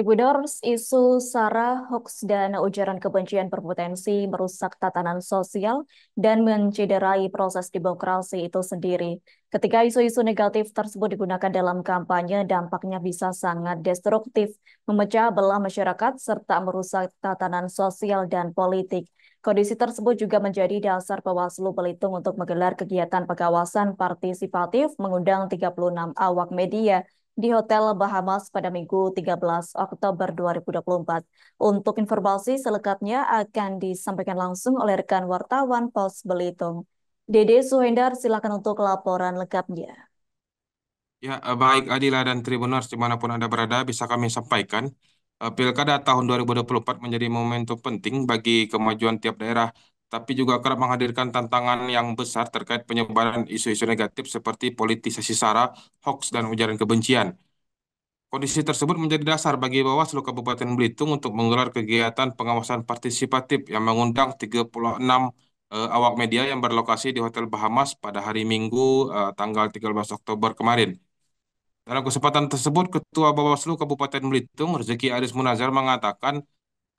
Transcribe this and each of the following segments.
Tribuners, isu SARA, hoax, dan ujaran kebencian berpotensi merusak tatanan sosial dan mencederai proses demokrasi itu sendiri. Ketika isu-isu negatif tersebut digunakan dalam kampanye, dampaknya bisa sangat destruktif, memecah belah masyarakat, serta merusak tatanan sosial dan politik. Kondisi tersebut juga menjadi dasar Bawaslu Belitung untuk menggelar kegiatan pengawasan partisipatif mengundang 36 awak media di Hotel Bahamas pada Minggu 13 Oktober 2024. Untuk informasi selengkapnya akan disampaikan langsung oleh rekan wartawan Pos Belitung. Dede Suhendar, silakan untuk laporan lengkapnya. Ya, eh, baik Adila dan Tribuners, dimanapun Anda berada, bisa kami sampaikan. Eh, Pilkada tahun 2024 menjadi momentum penting bagi kemajuan tiap daerah tapi juga kerap menghadirkan tantangan yang besar terkait penyebaran isu-isu negatif seperti politisasi sara, hoax, dan ujaran kebencian. Kondisi tersebut menjadi dasar bagi Bawaslu Kabupaten Belitung untuk menggelar kegiatan pengawasan partisipatif yang mengundang 36 uh, eh, awak media yang berlokasi di Hotel Bahamas pada hari Minggu uh, tanggal 13 Oktober kemarin. Dalam kesempatan tersebut, Ketua Bawaslu Kabupaten Belitung, Rezeki Aris Munazar, mengatakan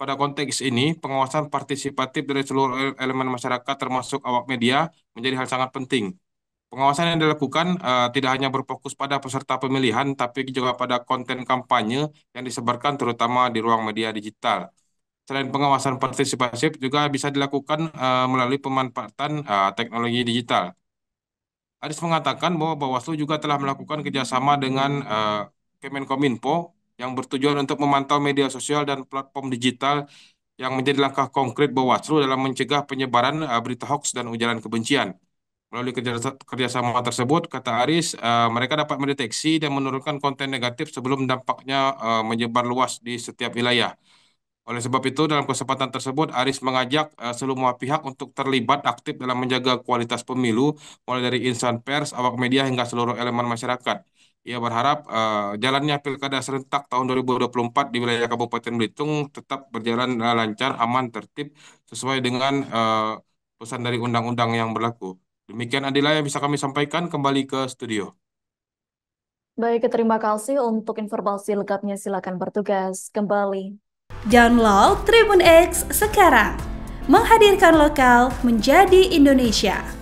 pada konteks ini, pengawasan partisipatif dari seluruh elemen masyarakat termasuk awak media menjadi hal sangat penting. Pengawasan yang dilakukan uh, tidak hanya berfokus pada peserta pemilihan, tapi juga pada konten kampanye yang disebarkan terutama di ruang media digital. Selain pengawasan partisipatif, juga bisa dilakukan uh, melalui pemanfaatan uh, teknologi digital. Aris mengatakan bahwa Bawaslu juga telah melakukan kerjasama dengan uh, Kemenkominfo yang bertujuan untuk memantau media sosial dan platform digital yang menjadi langkah konkret Bawaslu dalam mencegah penyebaran eh, berita hoax dan ujaran kebencian. Melalui kerjasama tersebut, kata Aris, eh, mereka dapat mendeteksi dan menurunkan konten negatif sebelum dampaknya eh, menyebar luas di setiap wilayah. Oleh sebab itu, dalam kesempatan tersebut, Aris mengajak seluruh pihak untuk terlibat aktif dalam menjaga kualitas pemilu, mulai dari insan pers, awak media, hingga seluruh elemen masyarakat ia berharap uh, jalannya pilkada serentak tahun 2024 di wilayah Kabupaten Belitung tetap berjalan uh, lancar, aman, tertib sesuai dengan uh, pesan dari undang-undang yang berlaku. Demikian Adila yang bisa kami sampaikan kembali ke studio. Baik, terima kasih untuk informasi lengkapnya. Silakan bertugas kembali. Download Tribun X sekarang. Menghadirkan lokal menjadi Indonesia.